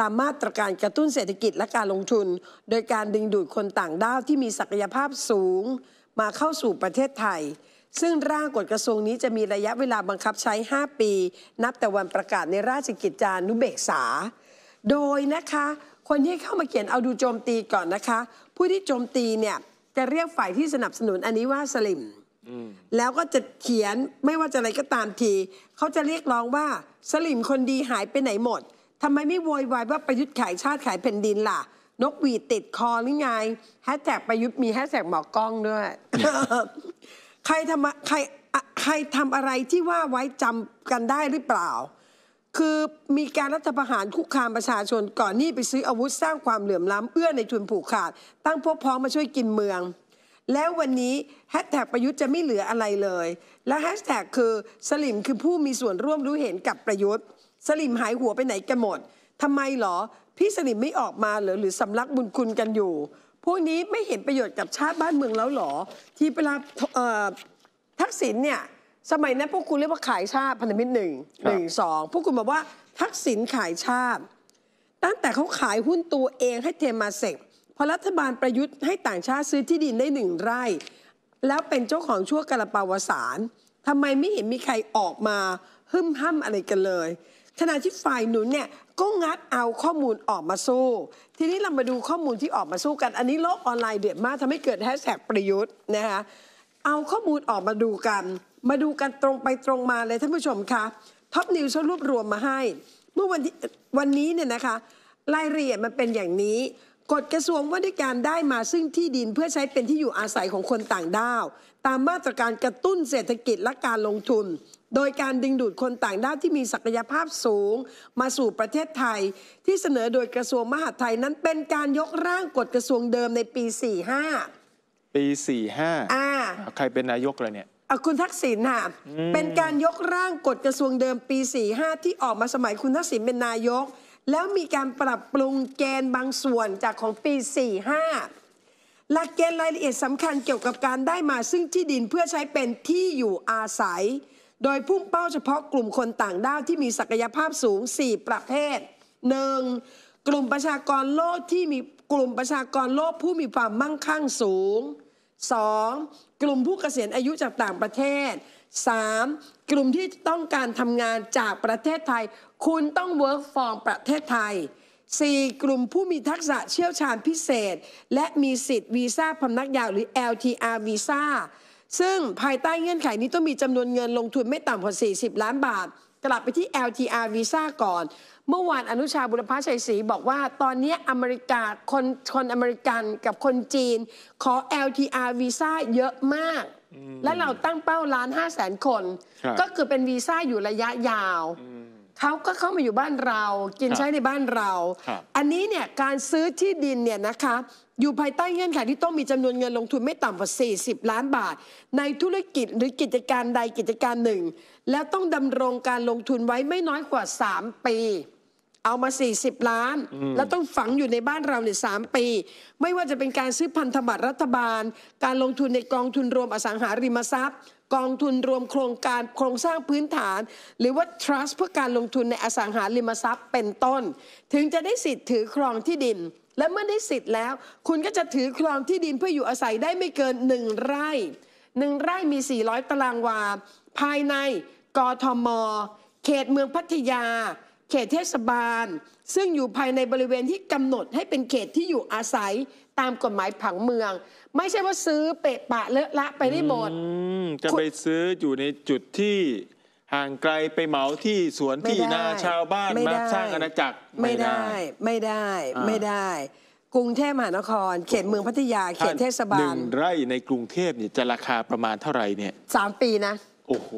ตามมาตรการกระตุ้นเศรษฐกิจและการลงทุน โดยการดึงดูดคนต่างด้าวที่มีศักยภาพสูง มาเข้าสู่ประเทศไทย ซึ่งร่างกฎกระทรวงนี้จะมีระยะเวลาบังคับใช้ 5 ปี นับแต่วันประกาศในราชกิจจานุเบกษา โดยนะคะคนที่เข้ามาเขียนเอาดูโจมตีก่อนนะคะ ผู้ที่โจมตีเนี่ยจะเรียกฝ่ายที่สนับสนุนอันนี้ว่าสลิมแล้วก็จะเขียนไม่ว่าจะอะไรก็ตามที เขาจะเรียกร้องว่าสลิมคนดีหายไปไหนหมดทำไมไม่โวยวายว่าประยุทธ์ขายชาติขายแผ่นดินล่ะ นกหวีดติดคอหรือไงแฮชแท็กประยุทธ์มีแฮชแท็กหมอกล้องด้วยใครทำใครใครทำอะไรที่ว่าไว้จำกันได้หรือเปล่า คือมีการรัฐประหารคุกคามประชาชนก่อนนี่ไปซื้ออาวุธสร้างความเหลื่อมล้ำเอื้อในทุนผูกขาด ตั้งพวกพ้องมาช่วยกินเมืองแล้ววันนี้แฮชแท็กประยุทธ์จะไม่เหลืออะไรเลย และแฮชแท็กคือสลิมคือผู้มีส่วนร่วมรู้เห็นกับประยุทธ์สลิมหายหัวไปไหนกันหมดทำไมหรอพี่สลิมไม่ออกมาหรือหรือสำลักบุญคุณกันอยู่ พวกนี้ไม่เห็นประโยชน์กับชาติบ้านเมืองแล้วหรอที่เวลาทักษิณเนี่ย สมัยนั้นพวกคุณเรียกว่าขายชาติพันธมิตรหนึ่งหนึ่งสองพวกคุณบอกว่าทักษิณขายชาติ ตั้งแต่เขาขายหุ้นตัวเองให้เทมาเซกพอรัฐบาลประยุทธ์ให้ต่างชาติซื้อที่ดินได้หนึ่งไร่ แล้วเป็นเจ้าของชั่วกระปาวสารทำไมไม่เห็นมีใครออกมาหึ่มห้ำอะไรกันเลย ขณะที่ฝ่ายหนุนเนี่ยก็งัดเอาข้อมูลออกมาสู้ ทีนี้เรามาดูข้อมูลที่ออกมาสู้กัน อันนี้โลกออนไลน์เดือดมากทำให้เกิดแฮชแท็กประยุทธ์นะคะเอาข้อมูลออกมาดูกัน มาดูกันตรงไปตรงมาเลยท่านผู้ชมคะ ท็อปนิวส์รวบรวมมาให้ เมื่อวันวันนี้เนี่ยนะคะรายละเอียดมันเป็นอย่างนี้กฎกระทรวงว่าด้วยการได้มาซึ่งที่ดินเพื่อใช้เป็นที่อยู่อาศัยของคนต่างด้าวตามมาตรการกระตุ้นเศรษฐกิจและการลงทุน โดยการดึงดูดคนต่างด้าวที่มีศักยภาพสูง มาสู่ประเทศไทยที่เสนอโดยกระทรวงมหาดไทยนั้นเป็นการยกร่างกฎกระทรวงเดิมในปี45ปี45อ่าใครเป็นนายกเลยเนี่ยคุณทักษิณค่ะเป็นการยกร่างกฎกระทรวงเดิมปี45ที่ออกมาสมัยคุณทักษิณเป็นนายกแล้วมีการปรับปรุงเกณฑ์บางส่วนจากของปี45หลักเกณฑ์รายละเอียดสำคัญเกี่ยวกับการได้มาซึ่งที่ดินเพื่อใช้เป็นที่อยู่อาศัย โดยพุ่งเป้าเฉพาะกลุ่มคนต่างด้าวที่มีศักยภาพสูง 4 ประเภท 1. กลุ่มประชากรโลกที่มีกลุ่มประชากรโลกผู้มีความมั่งคั่งสูง 2. กลุ่มผู้เกษียณอายุจากต่างประเทศ 3. กลุ่มที่ต้องการทำงานจากประเทศไทย คุณต้อง work from ประเทศไทย 4. กลุ่มผู้มีทักษะเชี่ยวชาญพิเศษ และมีสิทธิ์วีซ่าพำนักยาวหรือ LTR วีซ่า ซึ่งภายใต้เงื่อนไขนี้ต้องมีจำนวนเงินลงทุนไม่ต่ำกว่า40 ล้านบาท กลับไปที่ LTR วีซ่าก่อนเมื่อวานอนุชาบุรพชัยศรี บอกว่าตอนนี้อเมริกาคนคนอเมริกันกับคนจีนขอ LTR วีซ่าเยอะมาก และเราตั้งเป้าล้านห้าแสนคน ก็คือเป็นวีซ่าอยู่ระยะยาวเขาก็เข้ามาอยู่บ้านเรา กินใช้ในบ้านเรา อันนี้เนี่ยการซื้อที่ดินเนี่ยนะคะอยู่ภายใต้เงื่อนไขที่ต้องมีจำนวนเงินลงทุนไม่ต่ำกว่า 40 ล้านบาท ในธุรกิจหรือกิจการใดกิจการหนึ่ง แล้วต้องดำรงการลงทุนไว้ไม่น้อยกว่า 3 ปีเอามา 40 ล้านแล้วต้องฝังอยู่ในบ้านเราเนี่ยสปี ไม่ว่าจะเป็นการซื้อพันธบัตรรัฐบาล การลงทุนในกองทุนรวมอสังหาริมทรัพย์กองทุนรวมโครงการโครงสร้างพื้นฐาน หรือว่าทรัสต์เพื่อการลงทุนในอสังหาริมทรัพย์ เป็นต้น ถึงจะได้สิทธิ์ถือครองที่ดิน และเมื่อได้สิทธิ์แล้ว คุณก็จะถือครองที่ดินเพื่ออยู่อาศัยได้ไม่เกิน1ไร่หนึ่งไร่มี400ตารางวา ภายในกทมเขตเมืองพัทยาเขตเทศบาลซึ่งอยู่ภายในบริเวณที่กำหนดให้เป็นเขตที่อยู่อาศัยตามกฎหมายผังเมือง ไม่ใช่ว่าซื้อเปะปะเลอะละไปได้หมดจะไปซื้ออยู่ในจุดที่ ห่างไกลไปเหมาที่สวนที่นาชาวบ้านมมาสร้างอาณาจักร ไม่ได้ ไม่ได้ไม่ได้ กรุงเทพมหานคร เขตเมืองพัทยาเขตเทศบาลหนึ่งไร่ในกรุงเทพเนี่ยจะราคาประมาณเท่าไหร่เนี่ยสามปีนะโอ้โห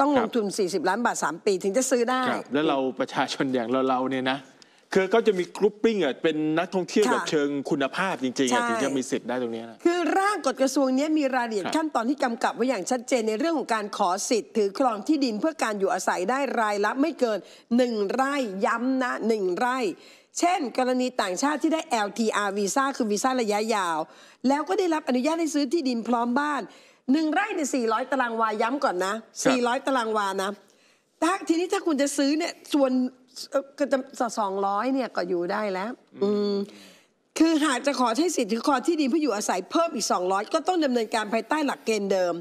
ต้องลงทุน 40 ล้านบาท 3 ปีถึงจะซื้อได้ แล้วเราประชาชนอย่างเราเราเนี่ยนะ คือก็จะมีกรุ๊ปปิ้งอ่ะเป็นนักท่องเที่ยวแบบเชิงคุณภาพจริงๆ ถึงจะมีสิทธิ์ได้ตรงนี้นะคือร่างกฎกระทรวงนี้มีรายละเอียดขั้นตอนที่กำกับไว้อย่างชัดเจนในเรื่องของการขอสิทธิ์ ถือครองที่ดินเพื่อการอยู่อาศัยได้รายละไม่เกิน 1 ไร่ ย้ำนะ 1 ไร่ เช่น กรณีต่างชาติที่ได้ LTR วีซ่าคือวีซ่าระยะยาว แล้วก็ได้รับอนุญาตให้ซื้อที่ดินพร้อมบ้านหนึ่งไร่ในสี่ร้อยตารางวา ย้ำก่อนนะสี่ร้อยตารางวานะถ้าทีนี้ถ้าคุณจะซื้อเนี่ยส่วนก็จะสองร้อยเนี่ยก็อยู่ได้แล้ว อืมคือหากจะขอใช้สิทธิ์ถือครองที่ดินเพื่ออยู่อาศัยเพิ่มอีกสองร้อยก็ต้องดำเนินการภายใต้หลักเกณฑ์เดิม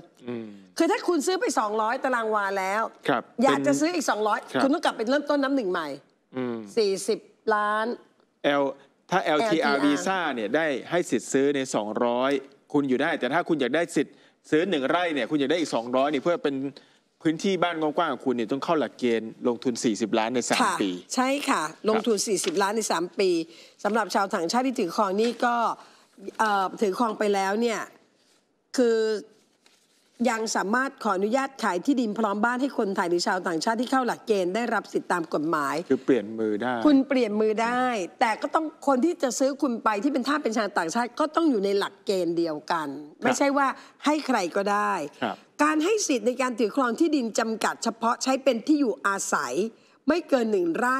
คือถ้าคุณซื้อไปสองร้อยตารางวาแล้ว อยากจะซื้ออีกสองร้อยคุณต้องกลับไปเริ่มต้นน้ำหนึ่งใหม่สสี่ิบล้าน L ถ้า LTR Visa เนี่ยได้ให้สิทธิ์ซื้อใน 200 คุณอยู่ได้ แต่ถ้าคุณอยากได้สิทธิ์ซื้อหนึ่งไร่เนี่ยคุณอยากได้อีก200ยนี่เพื่อเป็นพื้นที่บ้านกว้างๆของคุณเนี่ยต้องเข้าหลักเกณฑ์ลงทุน40ล้านใน3ปีใช่ค่ะ ลงทุน 40 ล้านใน 3 ปี สำหรับชาวต่างชาติที่ถือครองนี่ก็ถือครองไปแล้วเนี่ยคือยังสามารถขออนุญาตขายที่ดินพร้อมบ้านให้คนไทยหรือชาวต่างชาติที่เข้าหลักเกณฑ์ได้รับสิทธิตามกฎหมายคือเปลี่ยนมือได้ คุณเปลี่ยนมือได้ แต่ก็ต้องคนที่จะซื้อคุณไปที่เป็นท่าเป็นชาวต่างชาติก็ต้องอยู่ในหลักเกณฑ์เดียวกัน ไม่ใช่ว่าให้ใครก็ได้การให้สิทธิ์ในการถือครองที่ดินจำกัดเฉพาะใช้เป็นที่อยู่อาศัย ไม่เกินหนึ่งไร่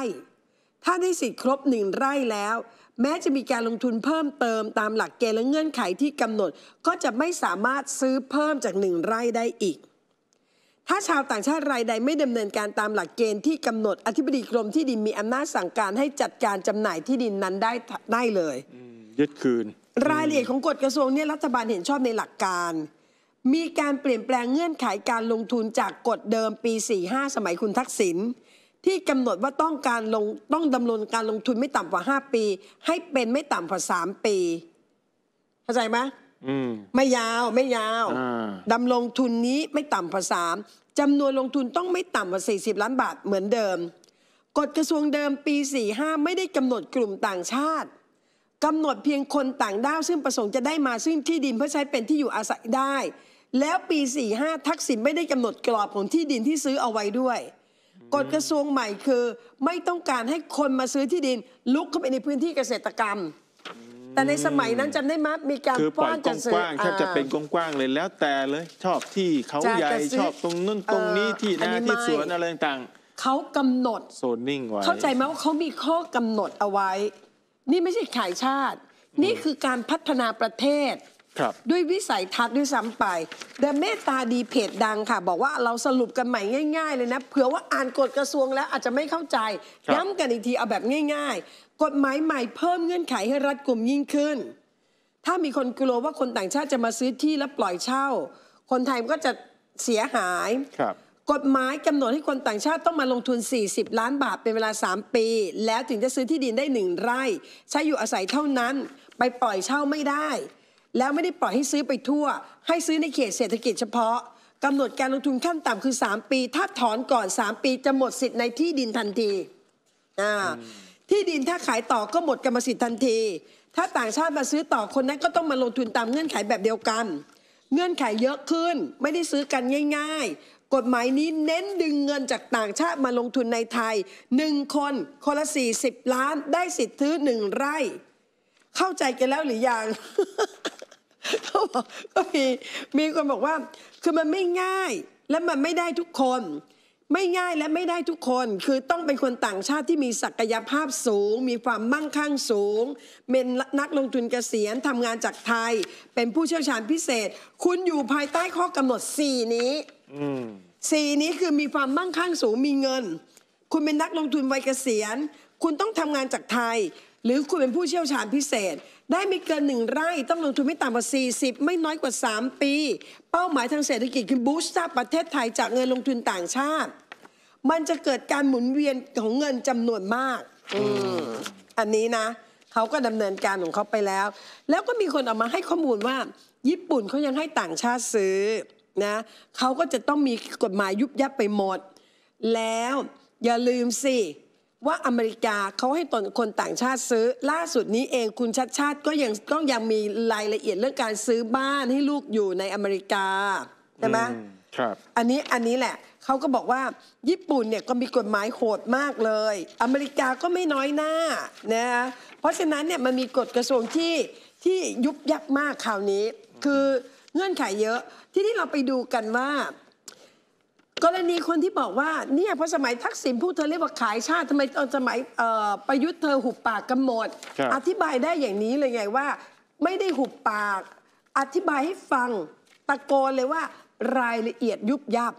ถ้าได้สิทธิ์ครบหนึ่งไร่แล้วแม้จะมีการลงทุนเพิ่มเติม ตามหลักเกณฑ์และเงื่อนไขที่กำหนด ก็จะไม่สามารถซื้อเพิ่มจากหนึ่งไร่ได้อีก ถ้าชาวต่างชาติรายใดไม่ดำเนินการตามหลักเกณฑ์ที่กำหนดอธิบดีกรมที่ดินมีอำนาจสั่งการให้จัดการจำหน่ายที่ดินนั้นได้ได้เลยยึดคืน รายละเอียดของกฎกระทรวงเนี่ยรัฐบาลเห็นชอบในหลักการมีการเปลี่ยนแปลงเงื่อนไขการลงทุนจากกฎเดิมปี45สมัยคุณทักษิณที่กำหนดว่าต้องการลงต้องดำรงการลงทุนไม่ต่ำกว่า5ปี ให้เป็นไม่ต่ำกว่า3ปีเข้าใจไหมไม่ยาวไม่ยาวดำรงทุนนี้ไม่ต่ำกว่าสามจำนวนลงทุนต้องไม่ต่ำกว่า40ล้านบาทเหมือนเดิม กฎกระทรวงเดิม ปี45ไม่ได้กำหนดกลุ่มต่างชาติกำหนดเพียงคนต่างด้าวซึ่งประสงค์จะได้มาซึ่งที่ดินเพื่อใช้เป็นที่อยู่อาศัยได้ แล้วปี45ทักษิณไม่ได้กำหนดกรอบของที่ดินที่ซื้อเอาไว้ด้วยกฎกระทรวงใหม่คือไม่ต้องการให้คนมาซื้อที่ดินลุกเข้าไปในพื้นที่เกษตรกรรม แต่ในสมัยนั้นจำได้มหมมีการปล่อยกจัดซื้ว้างแทบจะเป็นกว้างๆเลยแล้วแต่เลย ชอบที่เขาใหญ่ชอบตรงนู้นตรงนี้ที่นาที่สวนอะไรต่างเขากำหนดโซนนิ่งไว้เข้าใจไหมว่าเขามีข้อกำหนดเอาไว้ นี่ไม่ใช่ขายชาตินี่คือการพัฒนาประเทศด้วยวิสัยทัศน์ด้วยซ้ำไปแต่เมตตาดีเพจดังค่ะ บอกว่าเราสรุปกันใหม่ง่าย ๆเลยนะเผื่อว่าอ่านกฎกระทรวงแล้วอาจจะไม่เข้าใจย้ำกันอีกทีเอาแบบง่าย ๆ กฎหมายใหม่เพิ่มเงื่อนไขให้รัฐกลุ่มยิ่งขึ้น ถ้ามีคนกลัวว่าคนต่างชาติจะมาซื้อที่แล้วปล่อยเช่า คนไทยก็จะเสียหายครับกฎหมายกำหนดให้คนต่างชาติต้องมาลงทุน 40 ล้านบาทเป็นเวลา3ปี แล้วถึงจะซื้อที่ดินได้1ไร่ ใช้อยู่อาศัยเท่านั้นไปปล่อยเช่าไม่ได้แล้วไม่ได้ปล่อยให้ซื้อไปทั่ว ให้ซื้อในเขตเศรษฐกิจเฉพาะกำหนดการลงทุนขั้นต่ำคือ 3 ปี ถ้าถอนก่อน 3 ปีจะหมดสิทธิ์ในที่ดินทันที ที่ดินถ้าขายต่อก็หมดกรรมสิทธิ์ทันที ถ้าต่างชาติมาซื้อต่อคนนั้นก็ต้องมาลงทุนตามเงื่อนไขแบบเดียวกัน เงื่อนไขเยอะขึ้น ไม่ได้ซื้อกันง่าย ๆ กฎหมายนี้เน้นดึงเงินจากต่างชาติมาลงทุนในไทยหนึ่งคนคนละ 40 ล้านได้สิทธิ์ซื้อหนึ่งไร่ เข้าใจกันแล้วหรือยังเขาบอก็มีมีคนบอกว่าคือมันไม่ง่ายและมันไม่ได้ทุกคน ไม่ง่ายและไม่ได้ทุกคน คือต้องเป็นคนต่างชาติที่มีศักยภาพสูง มีความมั่งคั่งสูง เป็นนักลงทุนเกษียณทำงานจากไทย เป็นผู้เชี่ยวชาญพิเศษ คุณอยู่ภายใต้ข้อกำหนด 4 นี้สี่นี้คือมีความมั่งคั่งสูงมีเงิน คุณเป็นนักลงทุนวัยเกษียณคุณต้องทำงานจากไทย หรือคุณเป็นผู้เชี่ยวชาญพิเศษได้ไม่เกินหนึ่งไร่ต้องลงทุนไม่ต่ำกว่า 40 ไม่น้อยกว่า 3 ปี เป้าหมายทางเศรษฐกิจคือบูสต์ประเทศไทย จากเงินลงทุนต่างชาติ มันจะเกิดการหมุนเวียนของเงินจำนวนมากออันนี้นะเขาก็ดำเนินการของเขาไปแล้ว แล้วก็มีคนออกมาให้ข้อมูลว่า ญี่ปุ่นเขายังให้ต่างชาติซื้อนะเขาก็จะต้องมีกฎหมายยุบยับไปหมด แล้วอย่าลืมสิว่าอเมริกาเขาให้ตนคนต่างชาติซื้อ ล่าสุดนี้เองคุณชัดชาติ ก็ยังก็ยังมีรายละเอียดเรื่องการซื้อบ้านให้ลูกอยู่ในอเมริกาใช่ไหมครับ อันนี้อันนี้แหละเขาก็บอกว่าญี่ปุ่นเนี่ยก็มีกฎหมายโหดมากเลย อเมริกาก็ไม่น้อยหน้านะเพราะฉะนั้นเนี่ยมันมีกฎกระทรวงที่ที่ยุบยับมากคราวนี้ คือเงื่อนไขเยอะที่นี่เราไปดูกันว่ากรณีคนที่บอกว่าเนี่ยพระสมัยทักษิณพูดเธอเรียกว่าขายชาติทำไมตอนสมัยประยุทธ์เธอหุบปากกันหมดอธิบายได้อย่างนี้เลยไงว่าไม่ได้หุบปาก อธิบายให้ฟังตะโกนเลยว่ารายละเอียดยุบยับ